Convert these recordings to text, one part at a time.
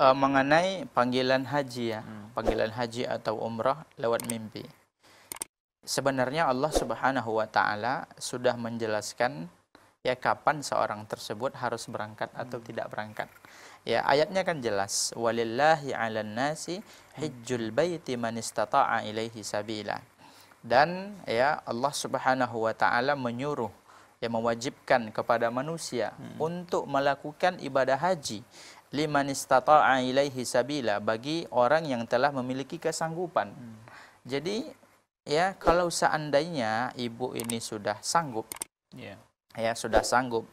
uh, mengenai panggilan haji ya, hmm. panggilan haji atau umrah lewat mimpi. Sebenarnya Allah Subhanahu wa taala sudah menjelaskan ya kapan seorang tersebut harus berangkat atau hmm. tidak berangkat. Ya, ayatnya kan jelas walillahi 'alan nasi hajjul baiti man istata'a ilaihi sabila. Dan ya Allah Subhanahu wa taala menyuruh yang mewajibkan kepada manusia hmm. untuk melakukan ibadah haji liman istata'a ilaihi sabila bagi orang yang telah memiliki kesanggupan. Hmm. Jadi ya kalau seandainya ibu ini sudah sanggup yeah. ya sudah sanggup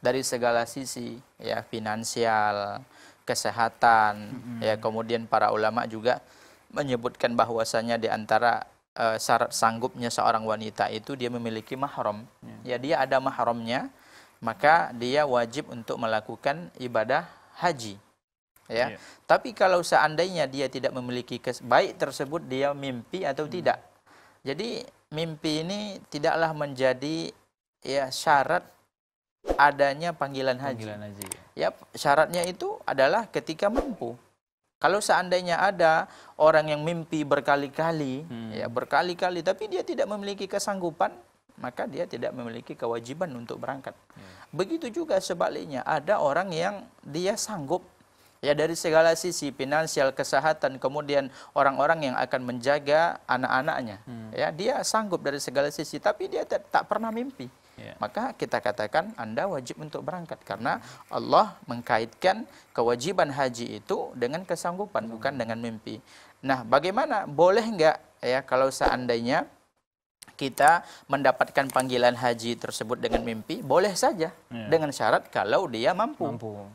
dari segala sisi ya finansial, kesehatan hmm. ya kemudian para ulama juga menyebutkan bahwasanya di antara uh, e, syarat sanggupnya seorang wanita itu dia memiliki mahram. Yeah. Ya dia ada mahramnya maka dia wajib untuk melakukan ibadah haji. Ya. Yeah. Tapi kalau seandainya dia tidak memiliki baik tersebut dia mimpi atau hmm. tidak. Jadi mimpi ini tidaklah menjadi ya syarat adanya panggilan haji. Panggilan haji. Ya. ya, syaratnya itu adalah ketika mampu. Kalau seandainya ada orang yang mimpi berkali-kali, hmm. ya berkali-kali, tapi dia tidak memiliki kesanggupan, maka dia tidak memiliki kewajiban untuk berangkat. Hmm. Begitu juga sebaliknya, ada orang yang dia sanggup ya dari segala sisi finansial kesehatan kemudian orang-orang yang akan menjaga anak-anaknya hmm. ya dia sanggup dari segala sisi tapi dia tak, pernah mimpi yeah. maka kita katakan anda wajib untuk berangkat karena Allah mengkaitkan kewajiban haji itu dengan kesanggupan hmm. bukan dengan mimpi nah bagaimana boleh enggak ya kalau seandainya kita mendapatkan panggilan haji tersebut dengan mimpi boleh saja iya. dengan syarat kalau dia mampu. mampu.